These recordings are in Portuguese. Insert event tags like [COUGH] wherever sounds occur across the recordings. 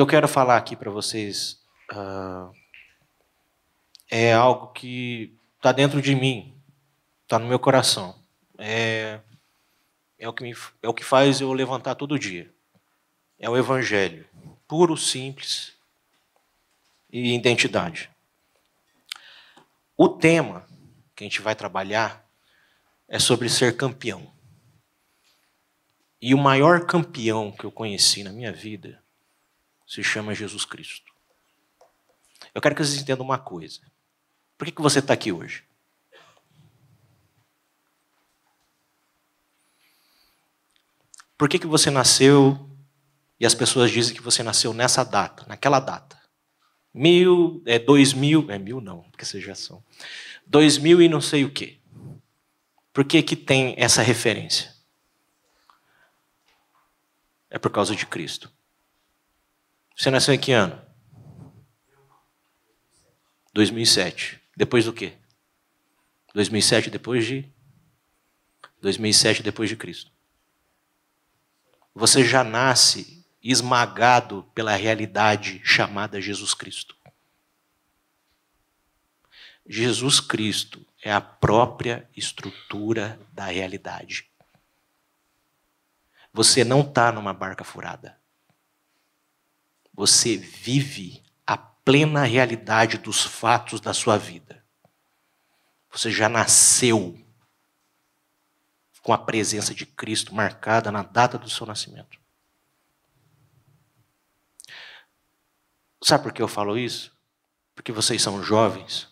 que eu quero falar aqui para vocês uh, é algo que está dentro de mim, está no meu coração. É, é, o que me, é o que faz eu levantar todo dia. É o Evangelho, puro, simples e identidade. O tema que a gente vai trabalhar é sobre ser campeão. E o maior campeão que eu conheci na minha vida se chama Jesus Cristo. Eu quero que vocês entendam uma coisa. Por que, que você está aqui hoje? Por que, que você nasceu e as pessoas dizem que você nasceu nessa data, naquela data? Mil, é dois mil, é mil não, porque vocês já são. Dois mil e não sei o quê. Por que, que tem essa referência? É por causa de Cristo. Você nasceu em que ano? 2007. Depois do quê? 2007 depois de 2007 depois de Cristo. Você já nasce esmagado pela realidade chamada Jesus Cristo. Jesus Cristo é a própria estrutura da realidade. Você não está numa barca furada você vive a plena realidade dos fatos da sua vida. Você já nasceu com a presença de Cristo marcada na data do seu nascimento. Sabe por que eu falo isso? Porque vocês são jovens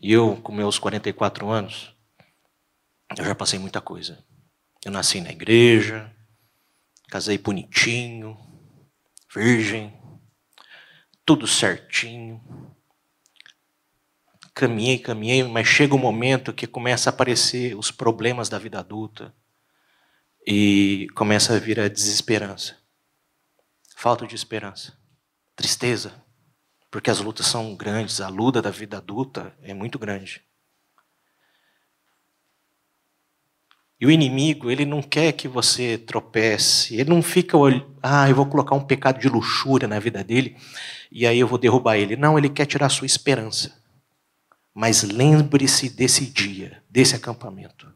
e eu, com meus 44 anos, eu já passei muita coisa. Eu nasci na igreja, casei bonitinho, virgem, tudo certinho. Caminhei, caminhei, mas chega o um momento que começa a aparecer os problemas da vida adulta e começa a vir a desesperança, falta de esperança, tristeza, porque as lutas são grandes, a luta da vida adulta é muito grande. E o inimigo, ele não quer que você tropece, ele não fica olhando, ah, eu vou colocar um pecado de luxúria na vida dele e aí eu vou derrubar ele. Não, ele quer tirar a sua esperança. Mas lembre-se desse dia, desse acampamento.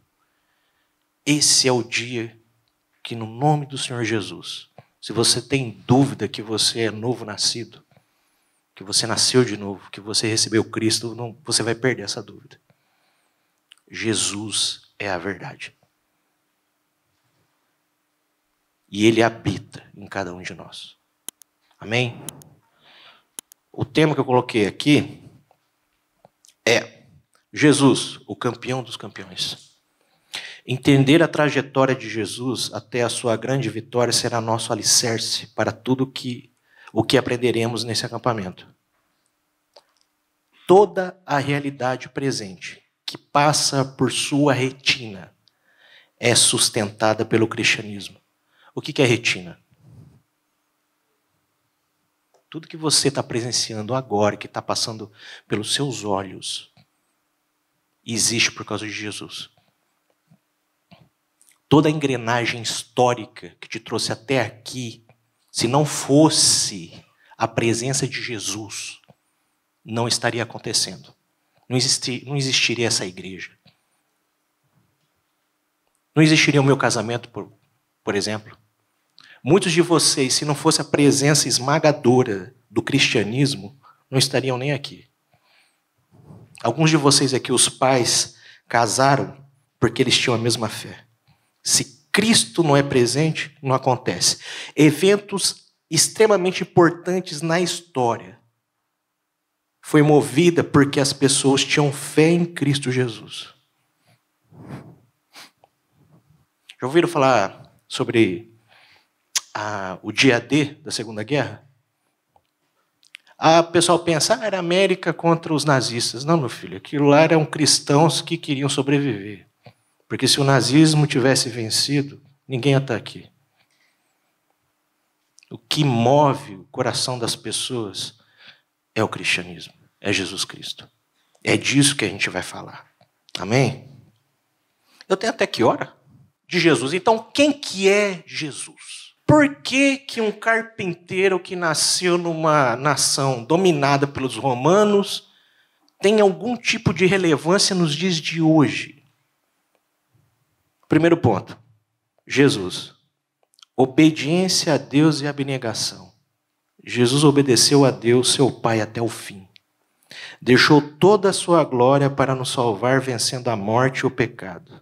Esse é o dia que, no nome do Senhor Jesus, se você tem dúvida que você é novo nascido, que você nasceu de novo, que você recebeu Cristo, não, você vai perder essa dúvida. Jesus é a verdade. e ele habita em cada um de nós. Amém? O tema que eu coloquei aqui é Jesus, o campeão dos campeões. Entender a trajetória de Jesus até a sua grande vitória será nosso alicerce para tudo que o que aprenderemos nesse acampamento. Toda a realidade presente que passa por sua retina é sustentada pelo cristianismo. O que é retina? Tudo que você está presenciando agora, que está passando pelos seus olhos, existe por causa de Jesus. Toda a engrenagem histórica que te trouxe até aqui, se não fosse a presença de Jesus, não estaria acontecendo. Não, não existiria essa igreja. Não existiria o meu casamento, por, por exemplo. Muitos de vocês, se não fosse a presença esmagadora do cristianismo, não estariam nem aqui. Alguns de vocês aqui, os pais, casaram porque eles tinham a mesma fé. Se Cristo não é presente, não acontece. Eventos extremamente importantes na história foi movida porque as pessoas tinham fé em Cristo Jesus. Já ouviram falar sobre a, o dia D da Segunda Guerra, a pessoal pensa, ah, era América contra os nazistas. Não, meu filho, aquilo lá eram cristãos que queriam sobreviver. Porque se o nazismo tivesse vencido, ninguém ia estar tá aqui. O que move o coração das pessoas é o cristianismo, é Jesus Cristo. É disso que a gente vai falar. Amém? Eu tenho até que hora? De Jesus. Então, quem que é Jesus? Por que, que um carpinteiro que nasceu numa nação dominada pelos romanos tem algum tipo de relevância nos dias de hoje? Primeiro ponto: Jesus. Obediência a Deus e abnegação. Jesus obedeceu a Deus, seu Pai, até o fim. Deixou toda a sua glória para nos salvar, vencendo a morte e o pecado.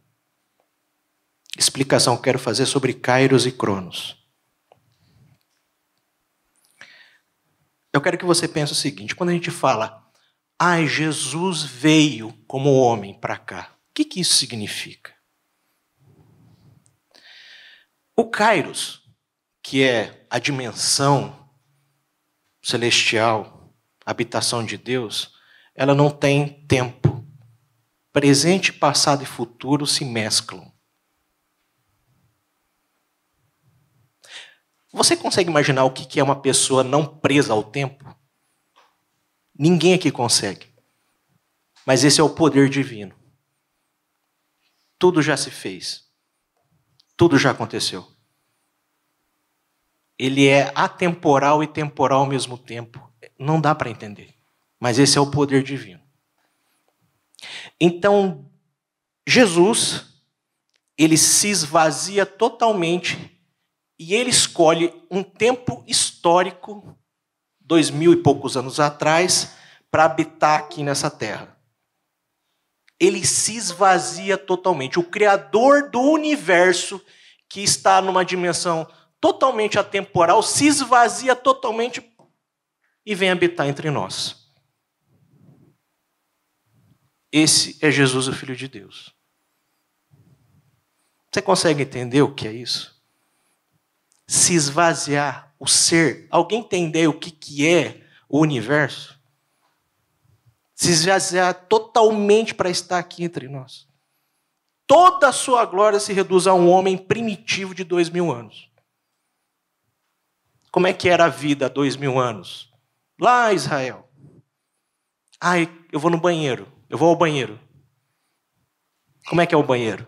Explicação que quero fazer sobre Kairos e Cronos. Eu quero que você pense o seguinte: quando a gente fala, ah, Jesus veio como homem para cá, o que, que isso significa? O Kairos, que é a dimensão celestial, habitação de Deus, ela não tem tempo. Presente, passado e futuro se mesclam. Você consegue imaginar o que é uma pessoa não presa ao tempo? Ninguém aqui consegue. Mas esse é o poder divino. Tudo já se fez. Tudo já aconteceu. Ele é atemporal e temporal ao mesmo tempo. Não dá para entender. Mas esse é o poder divino. Então, Jesus, ele se esvazia totalmente e ele escolhe um tempo histórico, dois mil e poucos anos atrás, para habitar aqui nessa terra. Ele se esvazia totalmente. O Criador do universo, que está numa dimensão totalmente atemporal, se esvazia totalmente e vem habitar entre nós. Esse é Jesus, o Filho de Deus. Você consegue entender o que é isso? se esvaziar, o ser. Alguém entender o que, que é o universo? Se esvaziar totalmente para estar aqui entre nós. Toda a sua glória se reduz a um homem primitivo de dois mil anos. Como é que era a vida há dois mil anos? Lá, Israel. Ai, eu vou no banheiro. Eu vou ao banheiro. Como é que é o banheiro?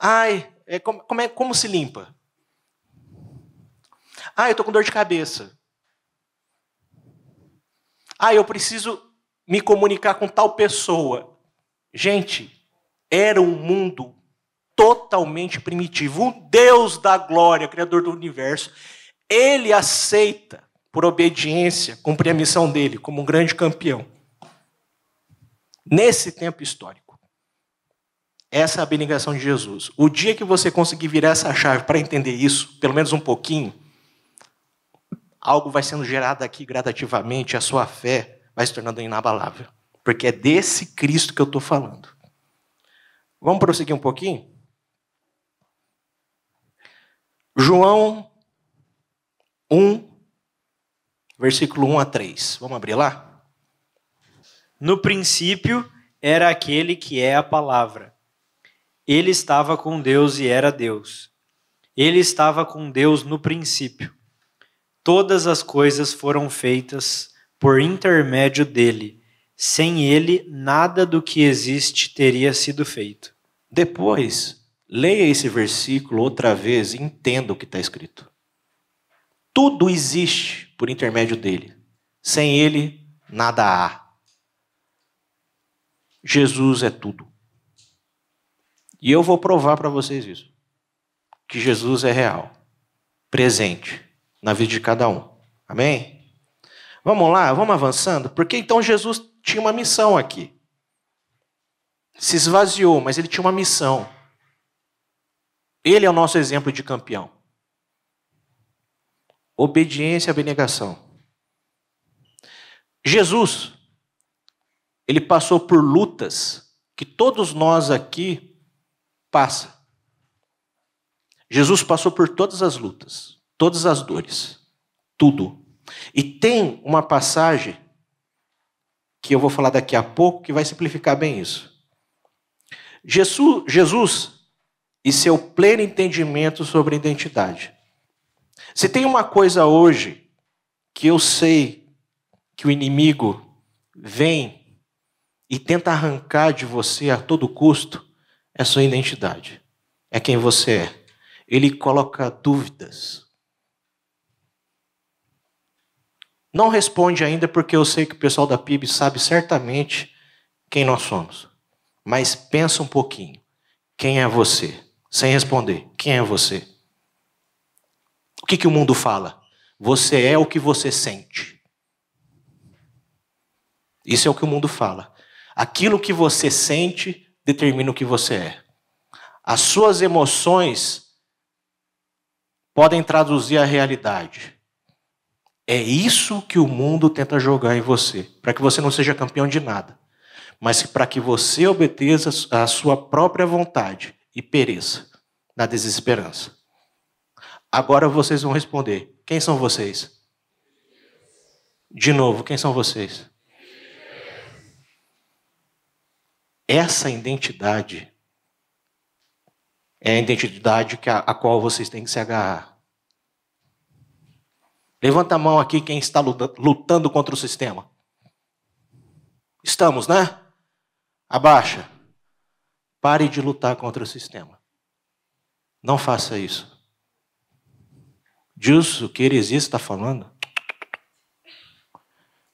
Ai, é, como, como, é, como se limpa? Ah, eu estou com dor de cabeça. Ah, eu preciso me comunicar com tal pessoa. Gente, era um mundo totalmente primitivo. Um Deus da glória, Criador do universo, ele aceita, por obediência, cumprir a missão dele como um grande campeão. Nesse tempo histórico. Essa é a abnegação de Jesus. O dia que você conseguir virar essa chave para entender isso, pelo menos um pouquinho, algo vai sendo gerado aqui gradativamente, a sua fé vai se tornando inabalável. Porque é desse Cristo que eu estou falando. Vamos prosseguir um pouquinho? João 1, versículo 1 a 3. Vamos abrir lá? No princípio era aquele que é a palavra. Ele estava com Deus e era Deus. Ele estava com Deus no princípio. Todas as coisas foram feitas por intermédio dele. Sem ele, nada do que existe teria sido feito. Depois, leia esse versículo outra vez e entenda o que está escrito. Tudo existe por intermédio dele. Sem ele, nada há. Jesus é tudo. E eu vou provar para vocês isso. Que Jesus é real, presente na vida de cada um. Amém? Vamos lá, vamos avançando, porque então Jesus tinha uma missão aqui. Se esvaziou, mas ele tinha uma missão. Ele é o nosso exemplo de campeão. Obediência e abnegação. Jesus, ele passou por lutas que todos nós aqui Passa. Jesus passou por todas as lutas, todas as dores, tudo. E tem uma passagem que eu vou falar daqui a pouco que vai simplificar bem isso. Jesus, Jesus e seu pleno entendimento sobre identidade. Se tem uma coisa hoje que eu sei que o inimigo vem e tenta arrancar de você a todo custo, é sua identidade, é quem você é. Ele coloca dúvidas. Não responde ainda, porque eu sei que o pessoal da PIB sabe certamente quem nós somos. Mas pensa um pouquinho. Quem é você? Sem responder. Quem é você? O que, que o mundo fala? Você é o que você sente. Isso é o que o mundo fala. Aquilo que você sente determina o que você é. As suas emoções podem traduzir a realidade. É isso que o mundo tenta jogar em você, para que você não seja campeão de nada, mas para que você obedeça a sua própria vontade e pereça na desesperança. Agora vocês vão responder: quem são vocês? De novo, quem são vocês? Essa identidade é a identidade que a, a qual vocês têm que se agarrar. Levanta a mão aqui quem está lutando contra o sistema. Estamos, né? Abaixa. Pare de lutar contra o sistema. Não faça isso. Disso que ele está falando.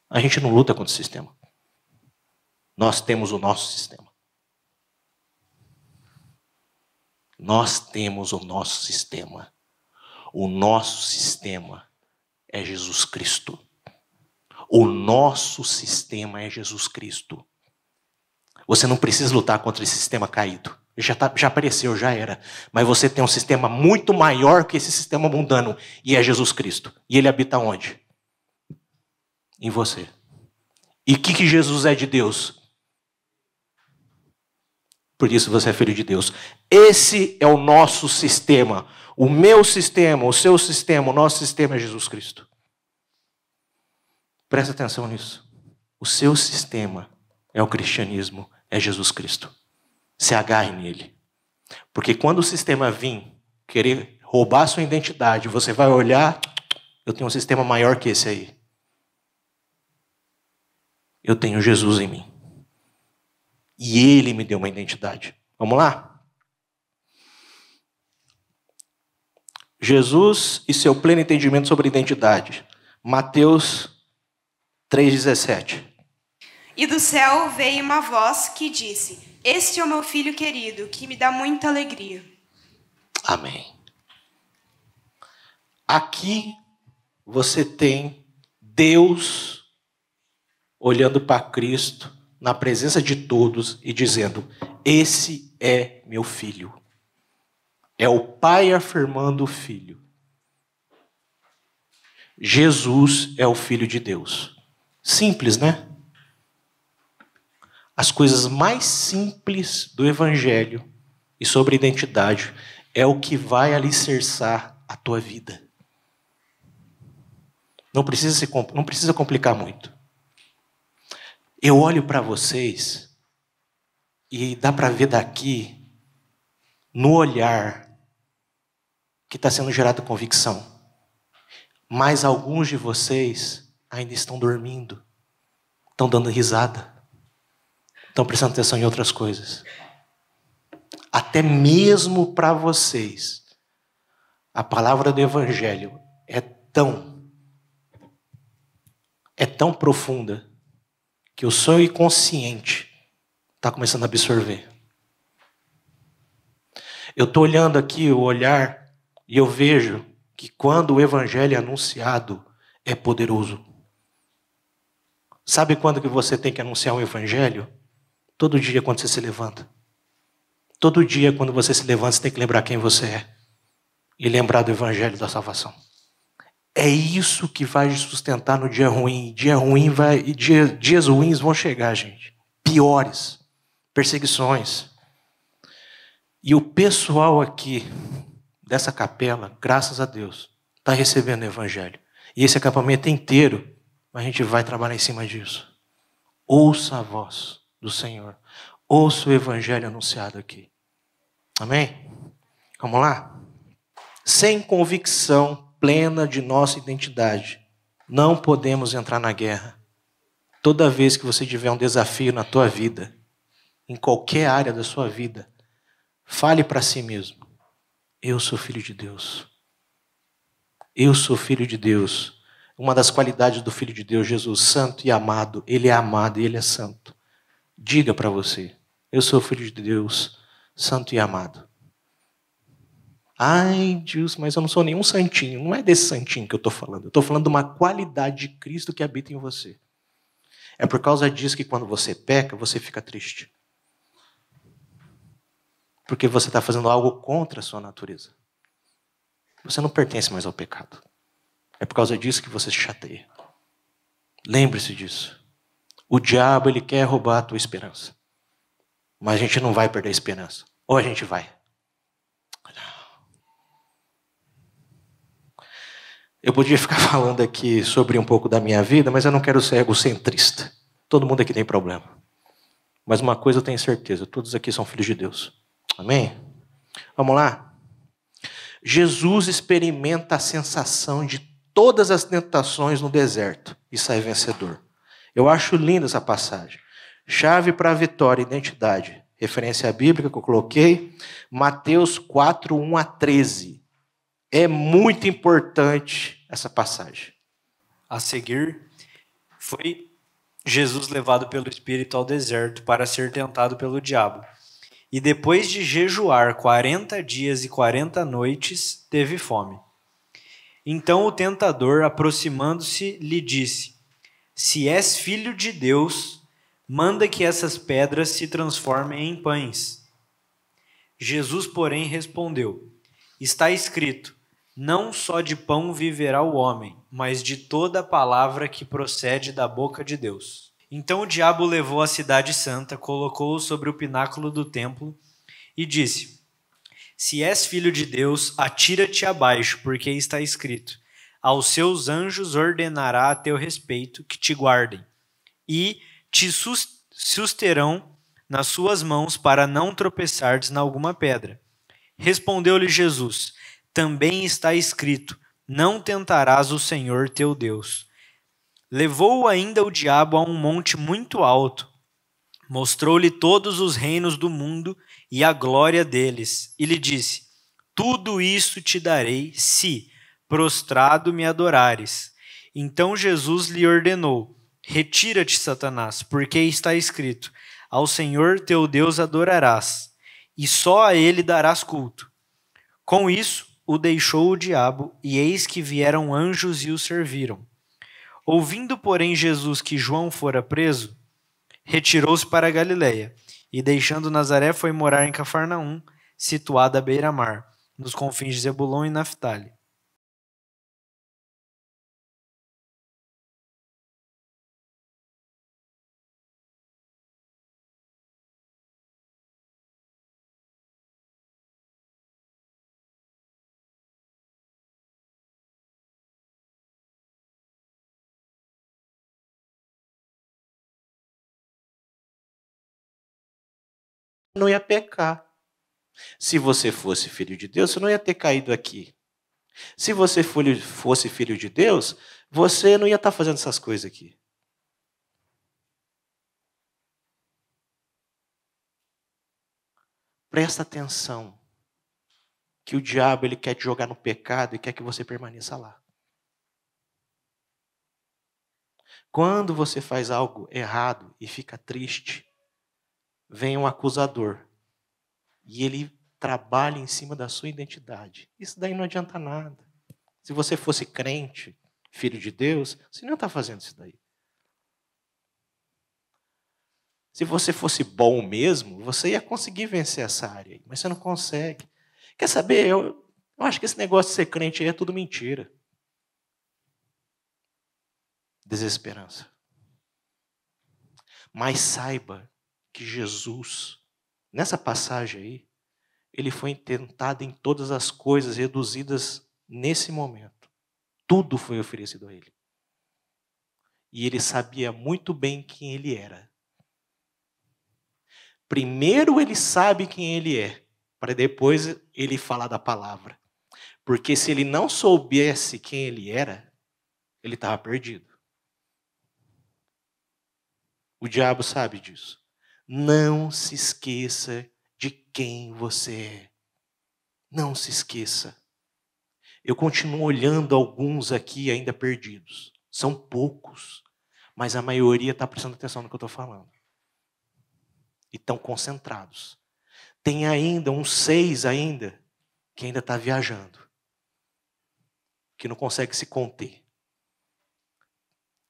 A gente não luta contra o sistema. Nós temos o nosso sistema. Nós temos o nosso sistema. O nosso sistema é Jesus Cristo. O nosso sistema é Jesus Cristo. Você não precisa lutar contra esse sistema caído. Já, tá, já apareceu, já era. Mas você tem um sistema muito maior que esse sistema mundano. E é Jesus Cristo. E ele habita onde? Em você. E o que, que Jesus é de Deus? Por isso você é filho de Deus. Esse é o nosso sistema. O meu sistema, o seu sistema, o nosso sistema é Jesus Cristo. Presta atenção nisso. O seu sistema é o cristianismo, é Jesus Cristo. Se agarre nele. Porque quando o sistema vir querer roubar sua identidade, você vai olhar, eu tenho um sistema maior que esse aí. Eu tenho Jesus em mim. E ele me deu uma identidade. Vamos lá? Jesus e seu pleno entendimento sobre identidade. Mateus 3,17. E do céu veio uma voz que disse: Este é o meu filho querido, que me dá muita alegria. Amém. Aqui você tem Deus olhando para Cristo na presença de todos e dizendo: Esse é meu filho. É o pai afirmando o filho. Jesus é o filho de Deus. Simples, né? As coisas mais simples do evangelho e sobre identidade é o que vai alicerçar a tua vida. Não precisa, se, não precisa complicar muito. Eu olho para vocês e dá para ver daqui, no olhar, que está sendo gerada convicção. Mas alguns de vocês ainda estão dormindo, estão dando risada, estão prestando atenção em outras coisas. Até mesmo para vocês, a palavra do Evangelho é tão, é tão profunda que o seu inconsciente está começando a absorver. Eu estou olhando aqui o olhar e eu vejo que quando o evangelho é anunciado, é poderoso. Sabe quando que você tem que anunciar o um evangelho? Todo dia quando você se levanta. Todo dia quando você se levanta, você tem que lembrar quem você é e lembrar do evangelho da salvação. É isso que vai sustentar no dia ruim. Dia ruim vai, dia, dias ruins vão chegar, gente. Piores, perseguições. E o pessoal aqui dessa capela, graças a Deus, está recebendo o evangelho. E esse acampamento é inteiro, a gente vai trabalhar em cima disso. Ouça a voz do Senhor. Ouça o evangelho anunciado aqui. Amém? Vamos lá? Sem convicção plena de nossa identidade. Não podemos entrar na guerra. Toda vez que você tiver um desafio na tua vida, em qualquer área da sua vida, fale para si mesmo: eu sou filho de Deus. Eu sou filho de Deus. Uma das qualidades do filho de Deus, Jesus, santo e amado, ele é amado e ele é santo. Diga para você: eu sou filho de Deus, santo e amado. Ai, Deus, mas eu não sou nenhum santinho. Não é desse santinho que eu estou falando. Eu estou falando de uma qualidade de Cristo que habita em você. É por causa disso que quando você peca, você fica triste. Porque você está fazendo algo contra a sua natureza. Você não pertence mais ao pecado. É por causa disso que você se chateia. Lembre-se disso. O diabo ele quer roubar a tua esperança. Mas a gente não vai perder a esperança. Ou a gente vai. Eu podia ficar [LAUGHS] falando aqui sobre um pouco da minha vida, mas eu não quero ser egocentrista. Todo mundo aqui tem problema. Mas uma coisa eu tenho certeza: todos aqui são filhos de Deus. Amém? Vamos lá? Jesus experimenta a sensação de todas as tentações no deserto e sai vencedor. Eu acho linda essa passagem. Chave para a vitória, identidade. Referência bíblica que eu coloquei, Mateus 4, 1 a 13. É muito importante essa passagem. A seguir, foi Jesus levado pelo Espírito ao deserto para ser tentado pelo diabo. E depois de jejuar quarenta dias e quarenta noites, teve fome. Então o tentador, aproximando-se, lhe disse: Se és filho de Deus, manda que essas pedras se transformem em pães. Jesus, porém, respondeu: Está escrito não só de pão viverá o homem, mas de toda palavra que procede da boca de Deus. Então o diabo levou a cidade santa, colocou-o sobre o pináculo do templo e disse: Se és filho de Deus, atira-te abaixo, porque está escrito: Aos seus anjos ordenará a teu respeito que te guardem, e te susterão nas suas mãos para não tropeçares na alguma pedra. Respondeu-lhe Jesus: também está escrito: Não tentarás o Senhor teu Deus. Levou ainda o diabo a um monte muito alto, mostrou-lhe todos os reinos do mundo e a glória deles, e lhe disse: Tudo isso te darei se, prostrado, me adorares. Então Jesus lhe ordenou: Retira-te, Satanás, porque está escrito: Ao Senhor teu Deus adorarás, e só a ele darás culto. Com isso, o deixou o diabo, e eis que vieram anjos e o serviram. Ouvindo, porém, Jesus que João fora preso, retirou-se para a Galiléia, e deixando Nazaré foi morar em Cafarnaum, situada à beira-mar, nos confins de Zebulon e Naftali não ia pecar. Se você fosse filho de Deus, você não ia ter caído aqui. Se você fosse filho de Deus, você não ia estar tá fazendo essas coisas aqui. Presta atenção que o diabo ele quer te jogar no pecado e quer que você permaneça lá. Quando você faz algo errado e fica triste, vem um acusador e ele trabalha em cima da sua identidade. Isso daí não adianta nada. Se você fosse crente, filho de Deus, você não está fazendo isso daí. Se você fosse bom mesmo, você ia conseguir vencer essa área, mas você não consegue. Quer saber? Eu, eu acho que esse negócio de ser crente aí é tudo mentira. Desesperança. Mas saiba que Jesus, nessa passagem aí, ele foi tentado em todas as coisas reduzidas nesse momento. Tudo foi oferecido a ele. E ele sabia muito bem quem ele era. Primeiro ele sabe quem ele é, para depois ele falar da palavra. Porque se ele não soubesse quem ele era, ele estava perdido. O diabo sabe disso. Não se esqueça de quem você é. Não se esqueça. Eu continuo olhando alguns aqui ainda perdidos. São poucos, mas a maioria está prestando atenção no que eu estou falando. E estão concentrados. Tem ainda uns seis ainda que ainda está viajando, que não consegue se conter.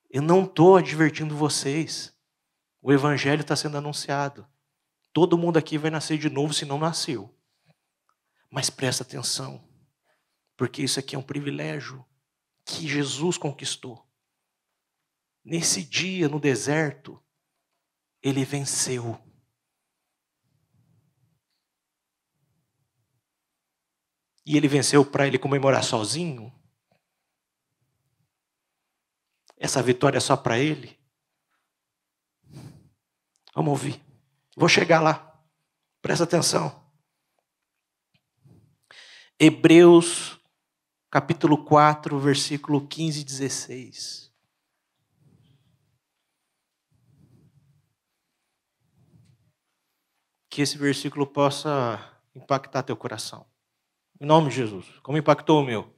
Eu não estou advertindo vocês o Evangelho está sendo anunciado. Todo mundo aqui vai nascer de novo se não nasceu. Mas presta atenção, porque isso aqui é um privilégio que Jesus conquistou. Nesse dia no deserto, ele venceu. E ele venceu para ele comemorar sozinho? Essa vitória é só para ele? Vamos ouvir. Vou chegar lá. Presta atenção. Hebreus capítulo 4, versículo 15 e 16. Que esse versículo possa impactar teu coração. Em nome de Jesus, como impactou o meu.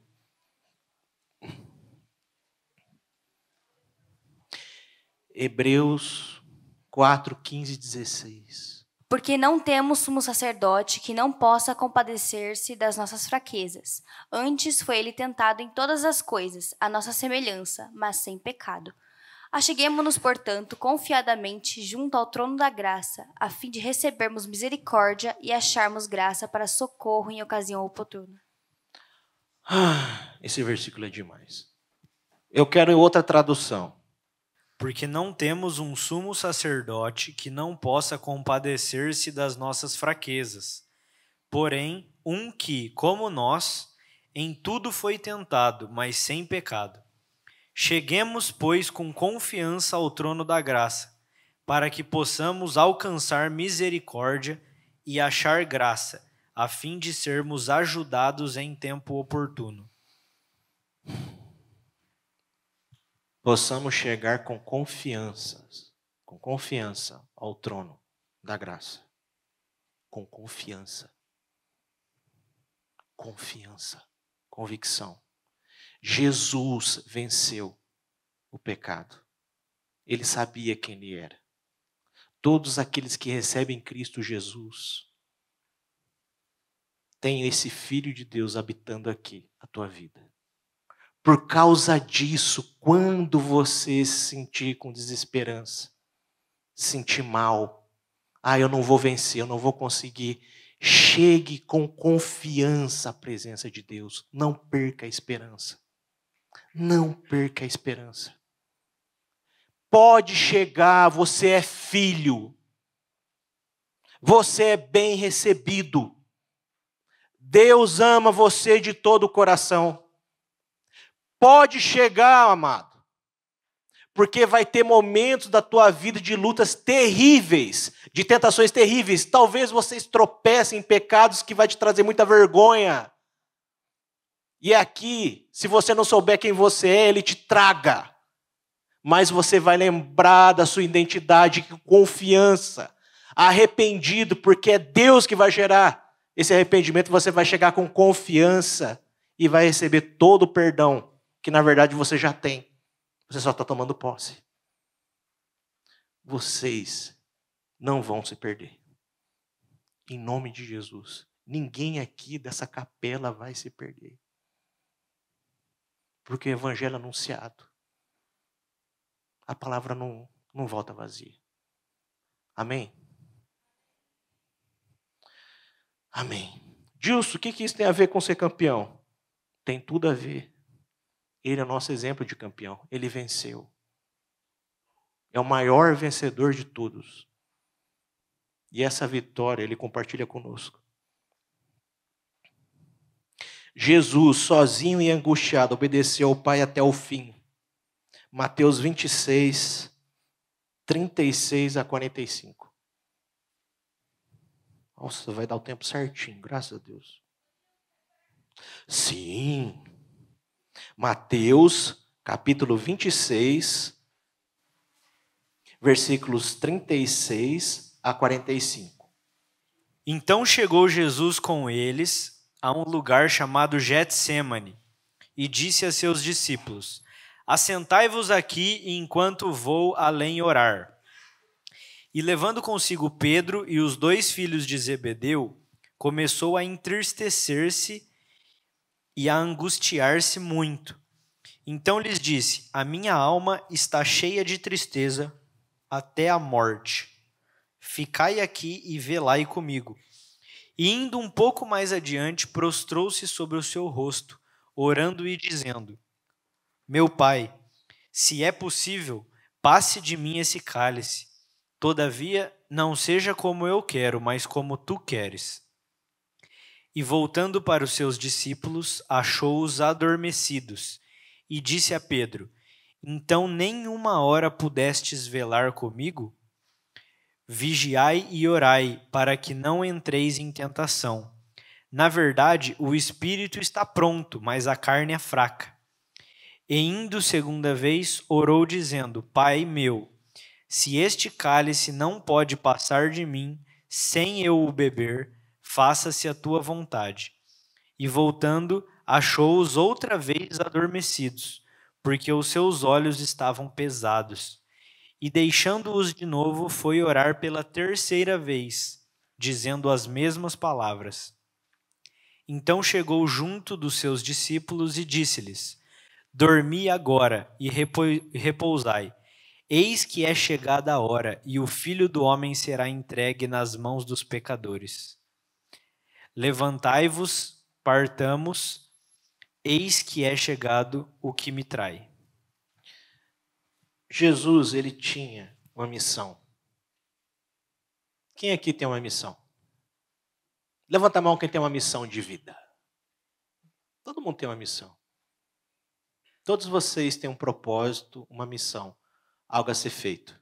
Hebreus 4, 15 e 16. Porque não temos sumo sacerdote que não possa compadecer-se das nossas fraquezas. Antes foi ele tentado em todas as coisas, a nossa semelhança, mas sem pecado. acheguemos nos portanto, confiadamente junto ao trono da graça, a fim de recebermos misericórdia e acharmos graça para socorro em ocasião oportuna. Ah, esse versículo é demais. Eu quero outra tradução porque não temos um sumo sacerdote que não possa compadecer-se das nossas fraquezas, porém, um que, como nós, em tudo foi tentado, mas sem pecado. Cheguemos, pois, com confiança ao trono da graça, para que possamos alcançar misericórdia e achar graça, a fim de sermos ajudados em tempo oportuno possamos chegar com confiança, com confiança ao trono da graça. Com confiança. Confiança, convicção. Jesus venceu o pecado. Ele sabia quem ele era. Todos aqueles que recebem Cristo Jesus têm esse Filho de Deus habitando aqui a tua vida. Por causa disso, quando você se sentir com desesperança, sentir mal, ah, eu não vou vencer, eu não vou conseguir, chegue com confiança à presença de Deus. Não perca a esperança. Não perca a esperança. Pode chegar, você é filho. Você é bem recebido. Deus ama você de todo o coração. Pode chegar, amado, porque vai ter momentos da tua vida de lutas terríveis, de tentações terríveis. Talvez vocês tropecem em pecados que vai te trazer muita vergonha. E é aqui, se você não souber quem você é, ele te traga. Mas você vai lembrar da sua identidade com confiança, arrependido, porque é Deus que vai gerar esse arrependimento. Você vai chegar com confiança e vai receber todo o perdão que na verdade você já tem. Você só está tomando posse. Vocês não vão se perder. Em nome de Jesus. Ninguém aqui dessa capela vai se perder. Porque o evangelho é anunciado, a palavra não, não volta vazia. Amém? Amém. Dilson, o que isso tem a ver com ser campeão? Tem tudo a ver. Ele é o nosso exemplo de campeão. Ele venceu. É o maior vencedor de todos. E essa vitória ele compartilha conosco. Jesus, sozinho e angustiado, obedeceu ao Pai até o fim. Mateus 26, 36 a 45. Nossa, vai dar o tempo certinho, graças a Deus. Sim, Mateus, capítulo 26, versículos 36 a 45. Então chegou Jesus com eles a um lugar chamado Getsemane e disse a seus discípulos: Assentai-vos aqui enquanto vou além orar. E levando consigo Pedro e os dois filhos de Zebedeu, começou a entristecer-se e a angustiar-se muito. Então lhes disse: A minha alma está cheia de tristeza até a morte. Ficai aqui e velai comigo. E indo um pouco mais adiante, prostrou-se sobre o seu rosto, orando e dizendo: Meu pai, se é possível, passe de mim esse cálice. Todavia, não seja como eu quero, mas como tu queres. E voltando para os seus discípulos, achou-os adormecidos e disse a Pedro: Então nenhuma hora pudestes velar comigo? Vigiai e orai, para que não entreis em tentação. Na verdade, o espírito está pronto, mas a carne é fraca. E indo segunda vez, orou dizendo: Pai meu, se este cálice não pode passar de mim sem eu o beber, faça-se a tua vontade. E voltando, achou-os outra vez adormecidos, porque os seus olhos estavam pesados. E deixando-os de novo, foi orar pela terceira vez, dizendo as mesmas palavras. Então chegou junto dos seus discípulos e disse-lhes: Dormi agora e repousai. Eis que é chegada a hora, e o filho do homem será entregue nas mãos dos pecadores. Levantai-vos, partamos, eis que é chegado o que me trai. Jesus, ele tinha uma missão. Quem aqui tem uma missão? Levanta a mão quem tem uma missão de vida. Todo mundo tem uma missão. Todos vocês têm um propósito, uma missão, algo a ser feito.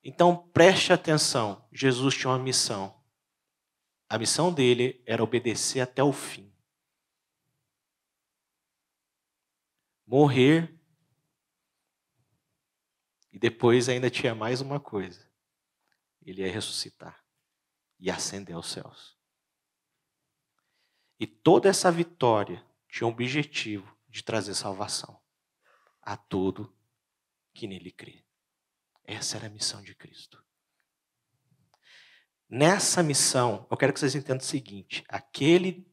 Então preste atenção: Jesus tinha uma missão. A missão dele era obedecer até o fim. Morrer. E depois ainda tinha mais uma coisa: ele ia ressuscitar e ascender aos céus. E toda essa vitória tinha o objetivo de trazer salvação a todo que nele crê. Essa era a missão de Cristo. Nessa missão, eu quero que vocês entendam o seguinte: aquele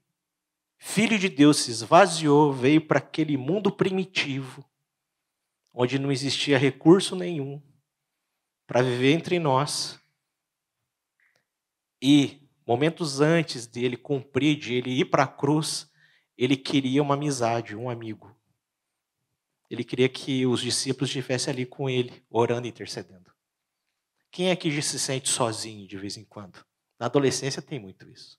Filho de Deus se esvaziou, veio para aquele mundo primitivo, onde não existia recurso nenhum para viver entre nós. E momentos antes dele cumprir, de ele ir para a cruz, ele queria uma amizade, um amigo. Ele queria que os discípulos estivessem ali com ele, orando e intercedendo. Quem é que se sente sozinho de vez em quando? Na adolescência tem muito isso.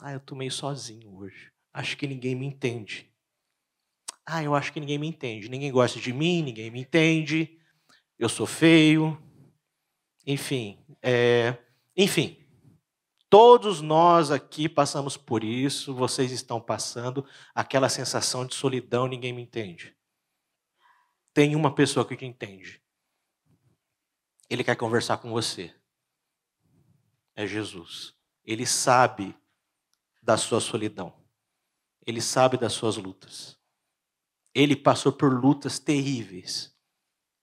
Ah, eu estou meio sozinho hoje. Acho que ninguém me entende. Ah, eu acho que ninguém me entende. Ninguém gosta de mim, ninguém me entende. Eu sou feio. Enfim, é... enfim. Todos nós aqui passamos por isso, vocês estão passando aquela sensação de solidão, ninguém me entende. Tem uma pessoa que te entende. Ele quer conversar com você. É Jesus. Ele sabe da sua solidão. Ele sabe das suas lutas. Ele passou por lutas terríveis.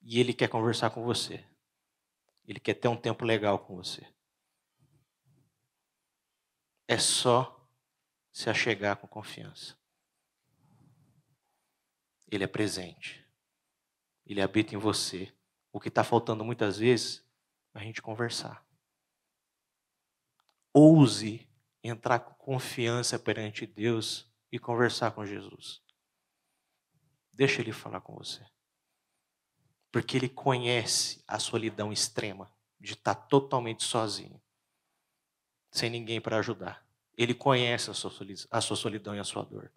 E ele quer conversar com você. Ele quer ter um tempo legal com você. É só se achegar com confiança. Ele é presente. Ele habita em você. O que está faltando muitas vezes é a gente conversar. Ouse entrar com confiança perante Deus e conversar com Jesus. Deixa ele falar com você. Porque ele conhece a solidão extrema de estar tá totalmente sozinho, sem ninguém para ajudar. Ele conhece a sua solidão e a sua dor.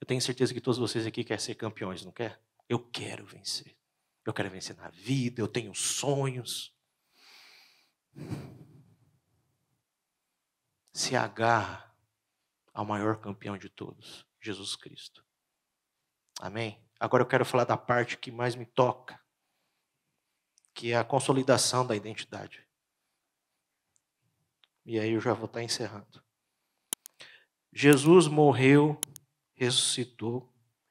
Eu tenho certeza que todos vocês aqui querem ser campeões, não quer? Eu quero vencer. Eu quero vencer na vida, eu tenho sonhos. Se agarra ao maior campeão de todos, Jesus Cristo. Amém? Agora eu quero falar da parte que mais me toca, que é a consolidação da identidade. E aí eu já vou estar encerrando. Jesus morreu, ressuscitou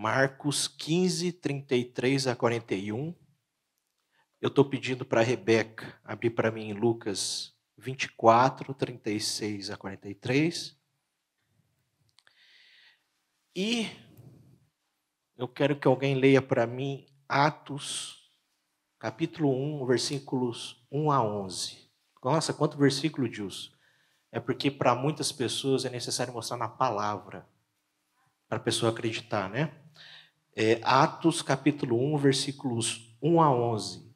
Marcos 15, 33 a 41. Eu estou pedindo para a Rebeca abrir para mim Lucas 24, 36 a 43. E eu quero que alguém leia para mim Atos, capítulo 1, versículos 1 a 11. Nossa, quanto versículo disso! É porque para muitas pessoas é necessário mostrar na palavra para a pessoa acreditar, né? é, Atos capítulo 1, versículos 1 a 11.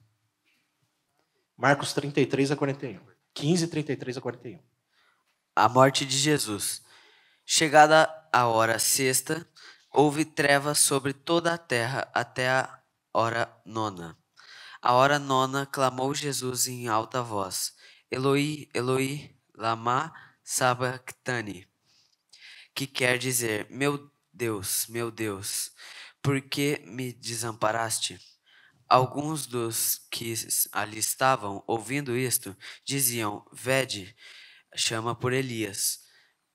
Marcos 33 a 41. 15, 33 a 41. A morte de Jesus. Chegada a hora sexta, houve trevas sobre toda a terra até a hora nona. A hora nona clamou Jesus em alta voz: Eloi, Eloi, lama sabachthani, que quer dizer: Meu Deus, meu Deus, por que me desamparaste? Alguns dos que ali estavam, ouvindo isto, diziam: Vede, chama por Elias.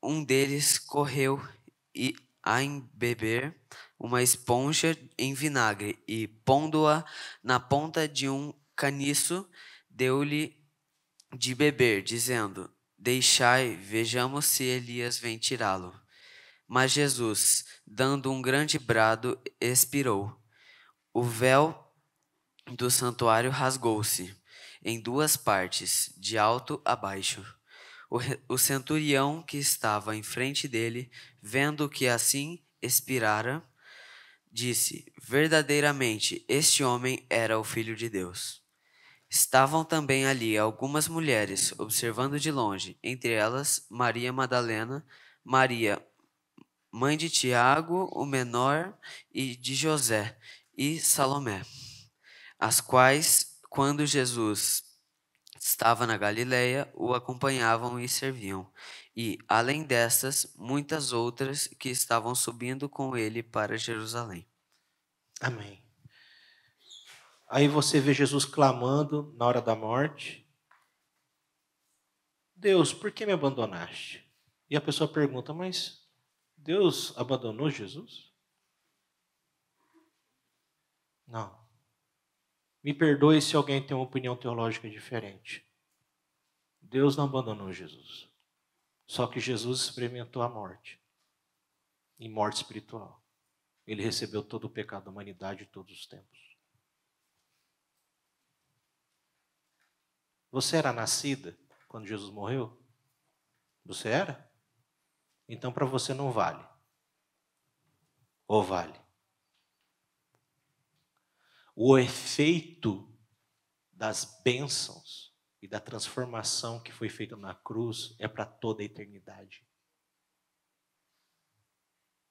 Um deles correu e a embeber uma esponja em vinagre e, pondo-a na ponta de um caniço, deu-lhe de beber, dizendo: Deixai, vejamos se Elias vem tirá-lo. Mas Jesus, dando um grande brado, expirou. O véu do santuário rasgou-se em duas partes, de alto a baixo. O, o, centurião que estava em frente dele, vendo que assim expirara, disse: Verdadeiramente, este homem era o filho de Deus. Estavam também ali algumas mulheres, observando de longe, entre elas Maria Madalena, Maria, mãe de Tiago, o menor, e de José, e Salomé, as quais, quando Jesus estava na Galileia, o acompanhavam e serviam. E, além dessas, muitas outras que estavam subindo com ele para Jerusalém. Amém. Aí você vê Jesus clamando na hora da morte: Deus, por que me abandonaste? E a pessoa pergunta: Mas Deus abandonou Jesus? Não. Me perdoe se alguém tem uma opinião teológica diferente. Deus não abandonou Jesus. Só que Jesus experimentou a morte e morte espiritual. Ele recebeu todo o pecado da humanidade de todos os tempos. Você era nascida quando Jesus morreu? Você era? então para você não vale. Ou vale? O efeito das bênçãos e da transformação que foi feita na cruz é para toda a eternidade.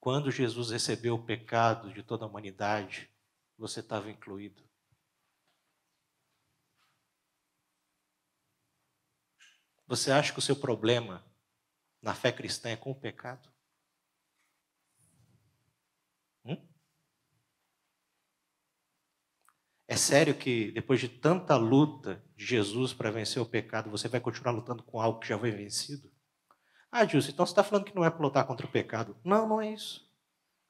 Quando Jesus recebeu o pecado de toda a humanidade, você estava incluído. Você acha que o seu problema na fé cristã é com o pecado? Hum? É sério que depois de tanta luta de Jesus para vencer o pecado, você vai continuar lutando com algo que já foi vencido? Ah, Júlio, então você está falando que não é para lutar contra o pecado. Não, não é isso.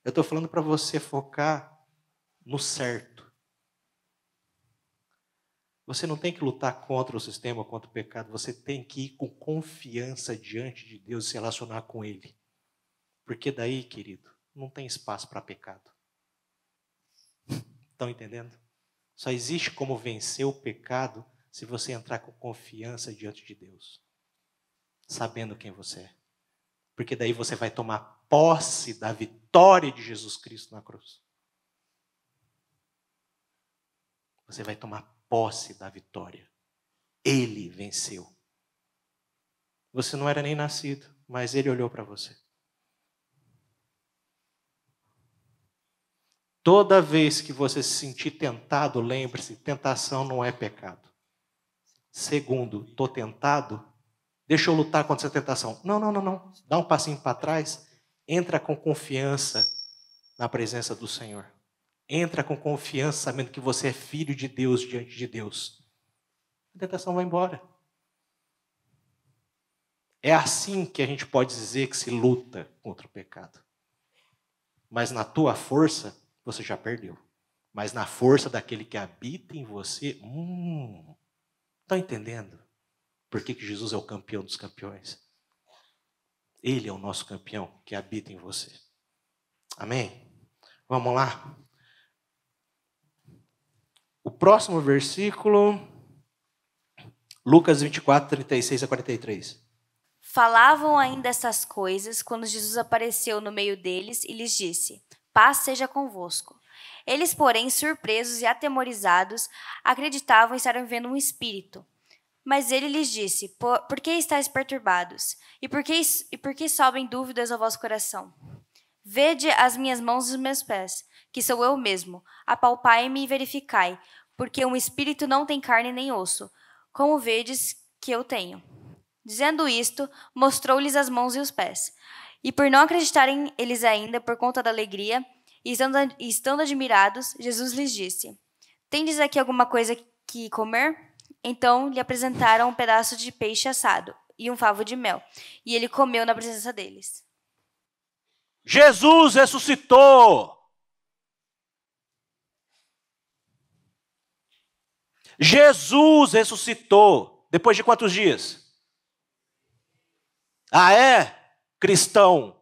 Eu estou falando para você focar no certo. Você não tem que lutar contra o sistema, contra o pecado. Você tem que ir com confiança diante de Deus e se relacionar com Ele. Porque daí, querido, não tem espaço para pecado. Estão entendendo? Só existe como vencer o pecado se você entrar com confiança diante de Deus, sabendo quem você é. Porque daí você vai tomar posse da vitória de Jesus Cristo na cruz. Você vai tomar posse da vitória. Ele venceu. Você não era nem nascido, mas ele olhou para você. Toda vez que você se sentir tentado, lembre-se: tentação não é pecado. Segundo, estou tentado, deixa eu lutar contra essa tentação. Não, não, não, não. Dá um passinho para trás, entra com confiança na presença do Senhor. Entra com confiança, sabendo que você é filho de Deus diante de Deus. A tentação vai embora. É assim que a gente pode dizer que se luta contra o pecado. Mas na tua força, você já perdeu. Mas na força daquele que habita em você, hum, tá entendendo? Por que, que Jesus é o campeão dos campeões? Ele é o nosso campeão que habita em você. Amém? Vamos lá? próximo versículo, Lucas 24, 36 a 43. Falavam ainda essas coisas quando Jesus apareceu no meio deles e lhes disse: Paz seja convosco. Eles, porém, surpresos e atemorizados, acreditavam estarem vendo um espírito. Mas ele lhes disse: Por, por que estáis perturbados? E por que, e por que sobem dúvidas ao vosso coração? Vede as minhas mãos e os meus pés, que sou eu mesmo. Apalpai-me e verificai, porque um espírito não tem carne nem osso, como vedes que eu tenho. Dizendo isto, mostrou-lhes as mãos e os pés. E por não acreditarem eles ainda, por conta da alegria, e estando, estando admirados, Jesus lhes disse: Tendes aqui alguma coisa que comer? Então lhe apresentaram um pedaço de peixe assado e um favo de mel, e ele comeu na presença deles. Jesus ressuscitou! Jesus ressuscitou depois de quantos dias? Ah, é? Cristão,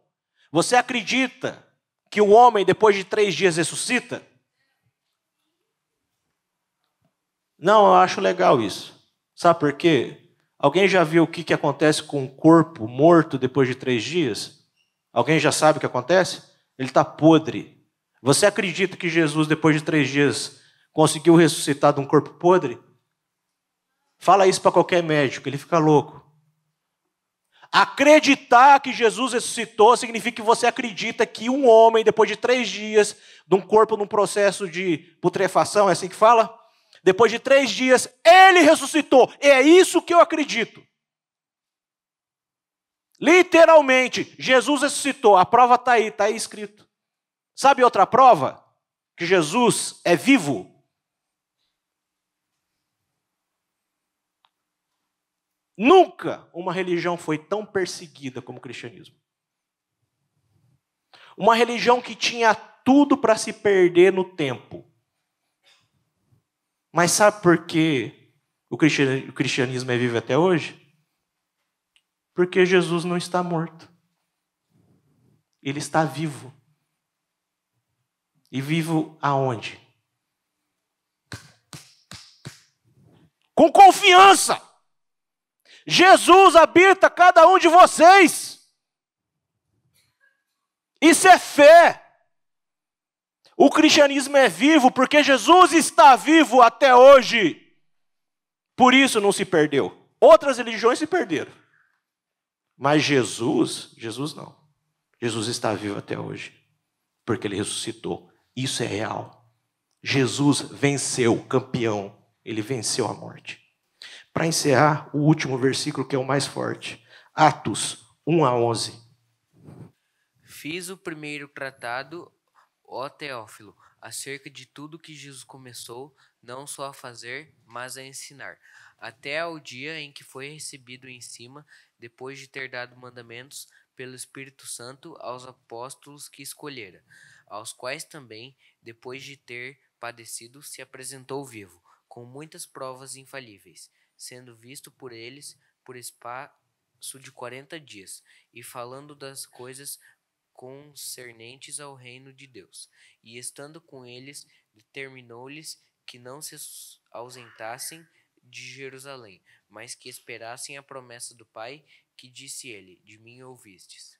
você acredita que o homem depois de três dias ressuscita? Não, eu acho legal isso. Sabe por quê? Alguém já viu o que, que acontece com um corpo morto depois de três dias? Alguém já sabe o que acontece? Ele está podre. Você acredita que Jesus, depois de três dias, conseguiu ressuscitar de um corpo podre? Fala isso para qualquer médico, ele fica louco. Acreditar que Jesus ressuscitou significa que você acredita que um homem, depois de três dias, de um corpo num processo de putrefação, é assim que fala? Depois de três dias, ele ressuscitou. É isso que eu acredito. Literalmente, Jesus ressuscitou. A prova está aí, está aí escrito. Sabe outra prova? Que Jesus é vivo. Nunca uma religião foi tão perseguida como o cristianismo. Uma religião que tinha tudo para se perder no tempo. Mas sabe por que o cristianismo é vivo até hoje? Porque Jesus não está morto. Ele está vivo. E vivo aonde? Com confiança. Jesus habita cada um de vocês. Isso é fé. O cristianismo é vivo porque Jesus está vivo até hoje. Por isso não se perdeu. Outras religiões se perderam. Mas Jesus, Jesus não. Jesus está vivo até hoje porque ele ressuscitou. Isso é real. Jesus venceu, campeão. Ele venceu a morte para encerrar o último versículo que é o mais forte. Atos 1 a 11. Fiz o primeiro tratado, ó Teófilo, acerca de tudo que Jesus começou, não só a fazer, mas a ensinar, até ao dia em que foi recebido em cima, depois de ter dado mandamentos pelo Espírito Santo aos apóstolos que escolhera, aos quais também, depois de ter padecido, se apresentou vivo, com muitas provas infalíveis sendo visto por eles por espaço de quarenta dias, e falando das coisas concernentes ao reino de Deus. E estando com eles, determinou-lhes que não se ausentassem de Jerusalém, mas que esperassem a promessa do Pai, que disse ele: De mim ouvistes.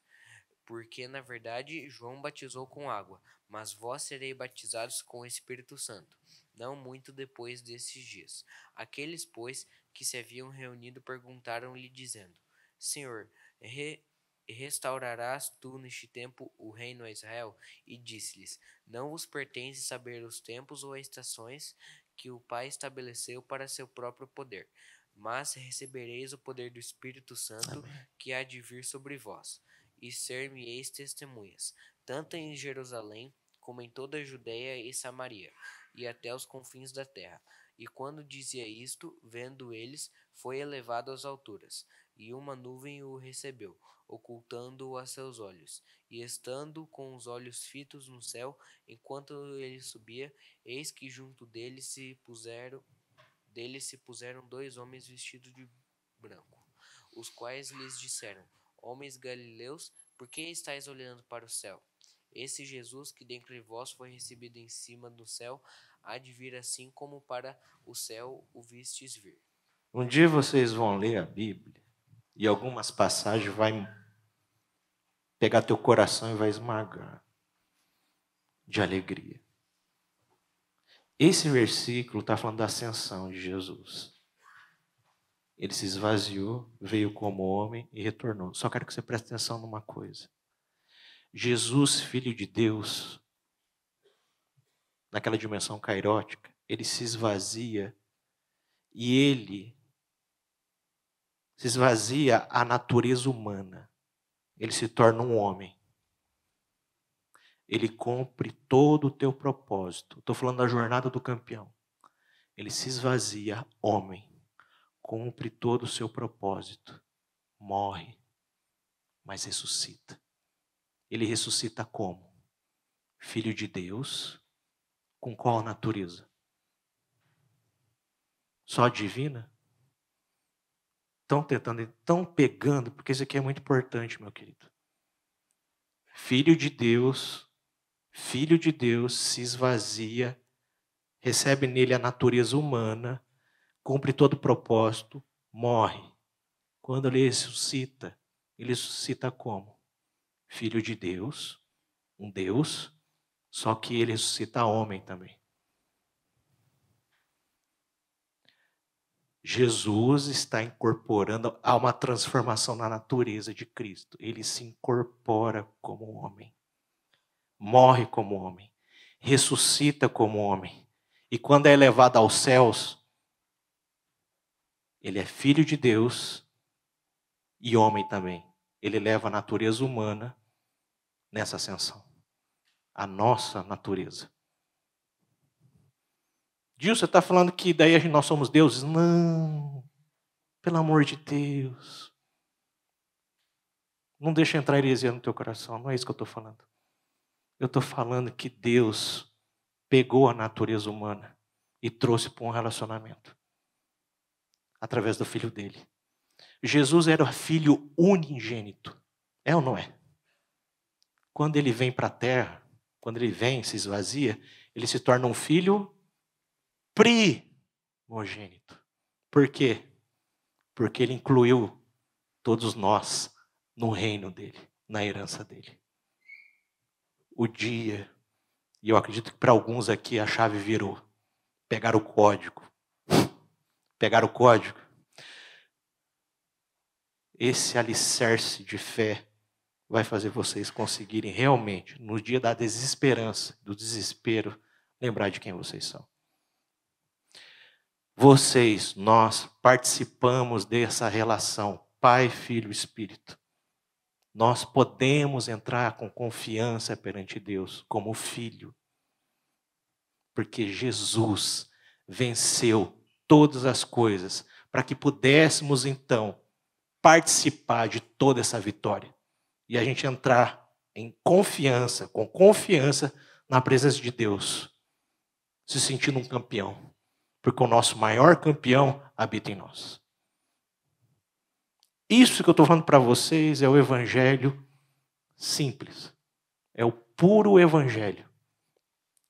Porque, na verdade, João batizou com água, mas vós sereis batizados com o Espírito Santo, não muito depois desses dias. Aqueles, pois, que se haviam reunido perguntaram-lhe, dizendo: Senhor, re restaurarás tu neste tempo o reino a Israel? E disse-lhes: Não vos pertence saber os tempos ou as estações que o Pai estabeleceu para seu próprio poder, mas recebereis o poder do Espírito Santo Amém. que há de vir sobre vós, e ser-me-eis testemunhas, tanto em Jerusalém como em toda a Judeia e Samaria e até os confins da terra. E quando dizia isto, vendo eles, foi elevado às alturas, e uma nuvem o recebeu, ocultando-o a seus olhos. E estando com os olhos fitos no céu, enquanto ele subia, eis que junto dele se puseram dele se puseram dois homens vestidos de branco, os quais lhes disseram: Homens galileus, por que estáis olhando para o céu? Esse Jesus que dentre vós foi recebido em cima do céu, há de vir assim como para o céu o vistes vir. Um dia vocês vão ler a Bíblia e algumas passagens vai pegar teu coração e vai esmagar de alegria. Esse versículo está falando da ascensão de Jesus. Ele se esvaziou, veio como homem e retornou. Só quero que você preste atenção numa coisa. Jesus, Filho de Deus, naquela dimensão cairótica, ele se esvazia e ele se esvazia a natureza humana. Ele se torna um homem. Ele cumpre todo o teu propósito. Estou falando da jornada do campeão. Ele se esvazia, homem, cumpre todo o seu propósito, morre, mas ressuscita ele ressuscita como? Filho de Deus, com qual natureza? Só divina? Estão tentando, estão pegando, porque isso aqui é muito importante, meu querido. Filho de Deus, filho de Deus se esvazia, recebe nele a natureza humana, cumpre todo o propósito, morre. Quando ele ressuscita, ele ressuscita como? filho de Deus, um Deus, só que ele ressuscita homem também. Jesus está incorporando a uma transformação na natureza de Cristo. Ele se incorpora como homem, morre como homem, ressuscita como homem. E quando é levado aos céus, ele é filho de Deus e homem também. Ele leva a natureza humana nessa ascensão. A nossa natureza. Gil, você está falando que daí nós somos deuses? Não. Pelo amor de Deus. Não deixa entrar heresia no teu coração, não é isso que eu estou falando. Eu estou falando que Deus pegou a natureza humana e trouxe para um relacionamento através do filho dele. Jesus era filho unigênito. É ou não é? quando ele vem para a terra, quando ele vem, se esvazia, ele se torna um filho primogênito. Por quê? Porque ele incluiu todos nós no reino dele, na herança dele. O dia, e eu acredito que para alguns aqui a chave virou. Pegar o código. Pegar o código. Esse alicerce de fé vai fazer vocês conseguirem realmente, no dia da desesperança, do desespero, lembrar de quem vocês são. Vocês, nós, participamos dessa relação Pai, Filho, Espírito. Nós podemos entrar com confiança perante Deus como filho, porque Jesus venceu todas as coisas para que pudéssemos então participar de toda essa vitória e a gente entrar em confiança, com confiança na presença de Deus, se sentindo um campeão, porque o nosso maior campeão habita em nós. Isso que eu estou falando para vocês é o evangelho simples, é o puro evangelho.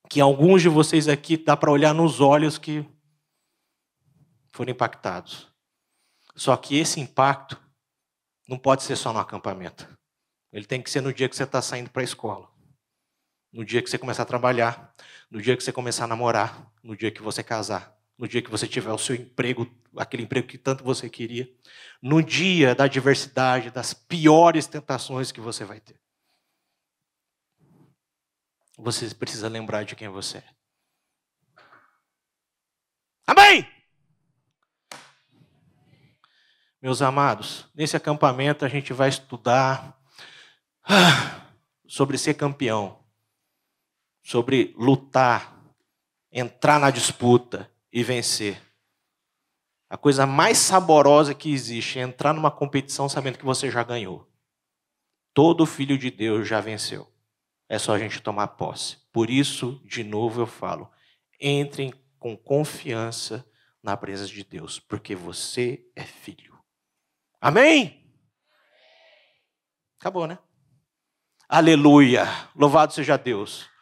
Que alguns de vocês aqui dá para olhar nos olhos que foram impactados. Só que esse impacto não pode ser só no acampamento. Ele tem que ser no dia que você está saindo para a escola, no dia que você começar a trabalhar, no dia que você começar a namorar, no dia que você casar, no dia que você tiver o seu emprego, aquele emprego que tanto você queria, no dia da adversidade, das piores tentações que você vai ter. Você precisa lembrar de quem você é. Amém! Meus amados, nesse acampamento a gente vai estudar [SIGHS] sobre ser campeão, sobre lutar, entrar na disputa e vencer. A coisa mais saborosa que existe é entrar numa competição sabendo que você já ganhou. Todo filho de Deus já venceu. É só a gente tomar posse. Por isso, de novo eu falo, entrem com confiança na presença de Deus, porque você é filho. Amém? Acabou, né? Aleluia. Louvado seja Deus.